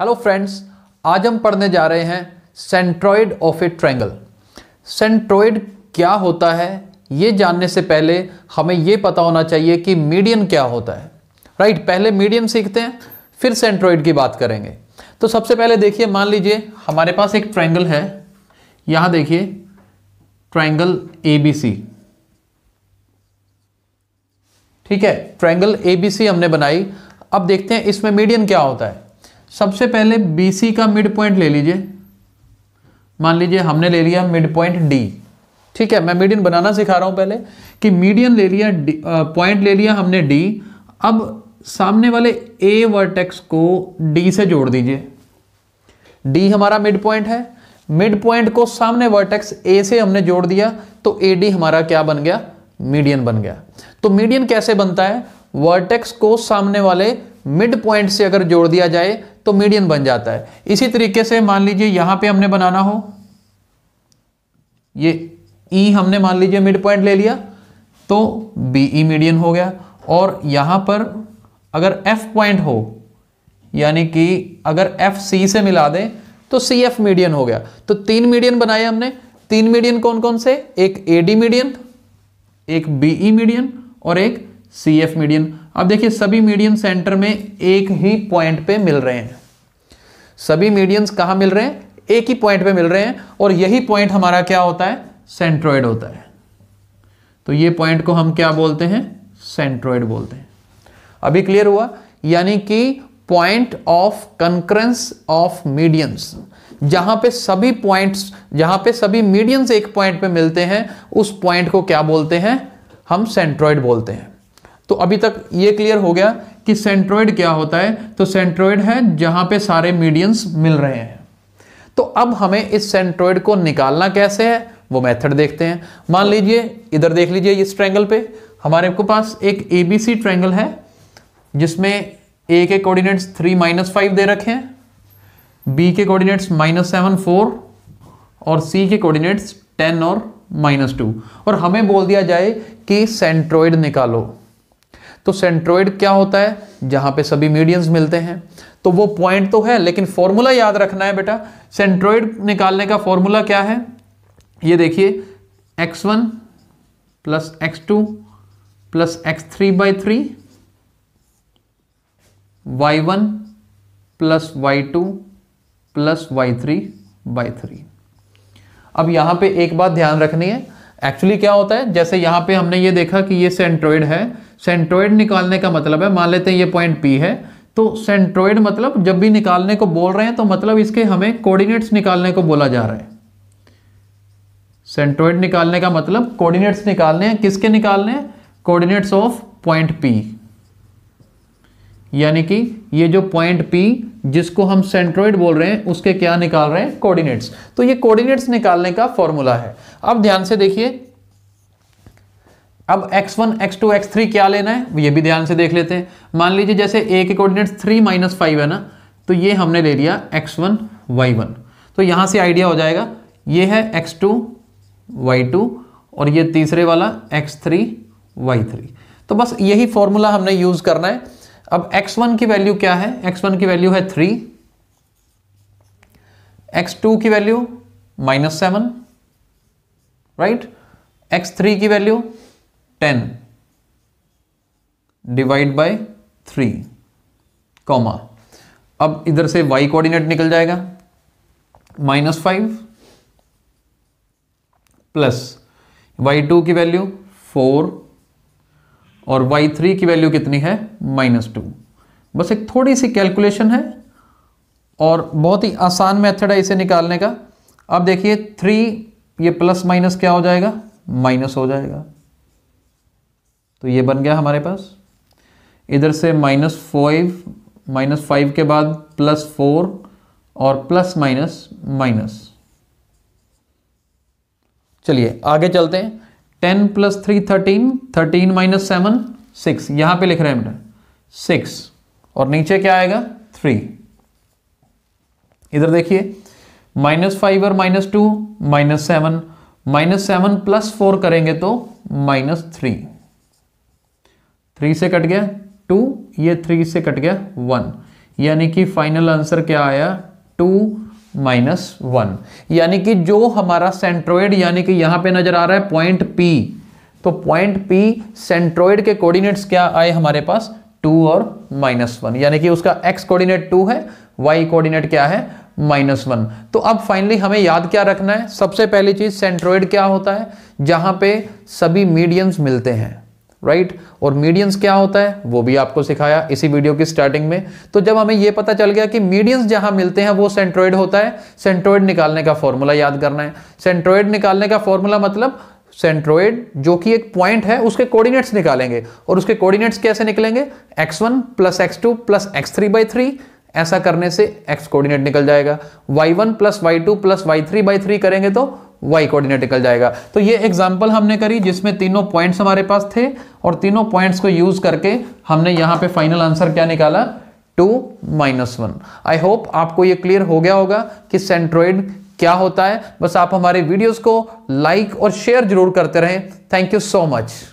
hello friends आज हम पढ़ने जा रहे हैं centroid of a triangle centroid क्या होता है ये जानने से पहले हमें ये पता होना चाहिए कि मीडियन क्या होता है राइट right, पहले मीडियन सीखते हैं फिर सेंट्रॉइड की बात करेंगे तो सबसे पहले देखिए मान लीजिए हमारे पास एक ट्रैंगल है यहाँ देखिए ट्रैंगल ए बी सी ठीक है ट्रैंगल ए बी सी हमने बनाई अब देखते हैं इसमें मीडियन क्या होता है सबसे पहले BC का मिड पॉइंट ले लीजिए मान लीजिए हमने ले लिया मिड पॉइंट डी ठीक है मैं मीडियन बनाना सिखा रहा हूं पहले कि मीडियन ले लिया पॉइंट ले लिया हमने डी अब सामने वाले ए वर्टेक्स को डी से जोड़ दीजिए डी हमारा मिड पॉइंट है मिड पॉइंट को सामने वर्टेक्स ए से हमने जोड़ दिया तो ए डी हमारा क्या बन गया मीडियन बन गया तो मीडियन कैसे बनता है वर्टेक्स को सामने वाले मिड पॉइंट से अगर जोड़ दिया जाए तो मीडियन बन जाता है इसी तरीके से मान लीजिए यहां पे हमने बनाना हो ये ई e हमने मान लीजिए मिड पॉइंट ले लिया तो बी ई मीडियन हो गया और यहां पर अगर एफ पॉइंट हो यानी कि अगर एफ सी से मिला दे तो सी एफ मीडियन हो गया तो तीन मीडियन बनाए हमने तीन मीडियन कौन कौन से एक ए डी मीडियन एक बी ई मीडियन और एक सी एफ मीडियन अब देखिए सभी मीडियन सेंटर में एक ही पॉइंट पे मिल रहे हैं सभी मीडियंस कहां मिल रहे हैं एक ही पॉइंट पे मिल रहे हैं और यही पॉइंट हमारा क्या होता है सेंट्रोइड होता है तो ये पॉइंट को हम क्या बोलते हैं सेंट्रोइड बोलते हैं अभी क्लियर हुआ यानी कि point of concurrence of medians जहां पे सभी पॉइंट्स जहां पे सभी मीडियंस एक पॉइंट पे मिलते हैं उस पॉइंट को क्या बोलते हैं हम सेंट्रोइड बोलते हैं तो अभी तक ये क्लियर हो गया कि सेंट्रोइड क्या होता है तो सेंट्रोइड है जहां पे सारे मीडियंस मिल रहे हैं तो अब हमें इस सेंट्रोइड को निकालना कैसे है वो मेथड देखते हैं मान लीजिए इधर देख लीजिए इस ट्रैंगल पे हमारे को पास एक ए ट्रैंगल है जिसमें ए के कोऑर्डिनेट्स थ्री माइनस फाइव दे रखे हैं बी के कोऑर्डिनेट्स माइनस सेवन फोर और सी के कोऑर्डिनेट्स टेन और माइनस टू और हमें बोल दिया जाए कि सेंट्रोइड निकालो तो सेंट्रोइड क्या होता है जहां पे सभी मीडियंस मिलते हैं तो वो पॉइंट तो है लेकिन फॉर्मूला याद रखना है बेटा सेंट्रोइड निकालने का फॉर्मूला क्या है ये देखिए x one plus x two plus x three by three y one plus Y two plus Y three by three अब यहां पे एक बात ध्यान रखनी है एक्चुअली क्या होता है जैसे यहाँ पे हमने ये देखा कि ये सेंट्रोइड है सेंट्रोइड निकालने का मतलब है मान लेते हैं ये पॉइंट पी है तो सेंट्रोइड मतलब जब भी निकालने को बोल रहे हैं तो मतलब इसके हमें कोऑर्डिनेट्स निकालने को बोला जा रहा है सेंट्रोइड निकालने का मतलब कोऑर्डिनेट्स निकालने हैं किसके निकालने हैं कोऑर्डिनेट्स ऑफ पॉइंट पी यानी कि ये जो पॉइंट पी जिसको हम सेंट्रोइड बोल रहे हैं उसके क्या निकाल रहे हैं कोऑर्डिनेट्स तो ये कोऑर्डिनेट्स निकालने का फॉर्मूला है अब ध्यान से देखिए अब x1, x2, x3 क्या लेना है ये भी ध्यान से देख लेते हैं मान लीजिए जैसे a के कोऑर्डिनेट्स 3 माइनस फाइव है ना तो ये हमने ले लिया x1, y1 तो यहां से आइडिया हो जाएगा ये है x2, y2 और ये तीसरे वाला x3, y3 तो बस यही फॉर्मूला हमने यूज़ करना है अब x1 की वैल्यू क्या है x1 की वैल्यू है थ्री x2 की value minus seven right x3 की value ten divide by three comma अब इधर से y कोऑर्डिनेट निकल जाएगा minus five plus Y two की वैल्यू फोर और वाई थ्री की वैल्यू कितनी है माइनस टू बस एक थोड़ी सी कैलकुलेशन है और बहुत ही आसान मेथड है इसे निकालने का अब देखिए थ्री ये प्लस माइनस क्या हो जाएगा माइनस हो जाएगा तो ये बन गया हमारे पास इधर से माइनस फाइव माइनस फाइव के बाद प्लस फोर और प्लस माइनस माइनस चलिए आगे चलते हैं ten plus three thirteen thirteen minus seven six यहां पे लिख रहे हैं बेटा सिक्स और नीचे क्या आएगा थ्री इधर देखिए माइनस फाइव और minus two minus seven minus seven plus four करेंगे तो माइनस थ्री थ्री से कट गया टू ये थ्री से कट गया वन यानी कि फाइनल आंसर क्या आया टू माइनस वन यानी कि जो हमारा सेंट्रोइड यानी कि यहाँ पे नजर आ रहा है पॉइंट पी तो पॉइंट पी सेंट्रोइड के कोऑर्डिनेट्स क्या आए हमारे पास टू और माइनस वन यानी कि उसका एक्स कोऑर्डिनेट टू है वाई कोऑर्डिनेट क्या है माइनस वन तो अब फाइनली हमें याद क्या रखना है सबसे पहली चीज सेंट्रोइड क्या होता है जहां पे सभी मीडियम्स मिलते हैं राइट और मीडियंस क्या होता है वो भी आपको सिखाया इसी वीडियो की स्टार्टिंग में तो जब हमें ये पता चल गया कि मीडियंस जहां मिलते हैं वो सेंट्रोइड होता है सेंट्रोइड निकालने का फॉर्मूला याद करना है सेंट्रोइड निकालने का फॉर्मूला मतलब सेंट्रोइड जो कि एक पॉइंट है उसके कोऑर्डिनेट्स निकालेंगे और उसके कोऑर्डिनेट्स कैसे निकलेंगे X one plus x two plus x three by three ऐसा करने से एक्स कोऑर्डिनेट निकल जाएगा Y one plus Y two plus Y three by three करेंगे तो वाई कोऑर्डिनेट निकल जाएगा तो ये एग्जाम्पल हमने करी जिसमें तीनों पॉइंट्स हमारे पास थे और तीनों पॉइंट्स को यूज करके हमने यहां पे फाइनल आंसर क्या निकाला two minus one I hope आपको ये क्लियर हो गया होगा कि सेंट्रोइड क्या होता है बस आप हमारे वीडियोस को लाइक और शेयर जरूर करते रहें थैंक यू सो मच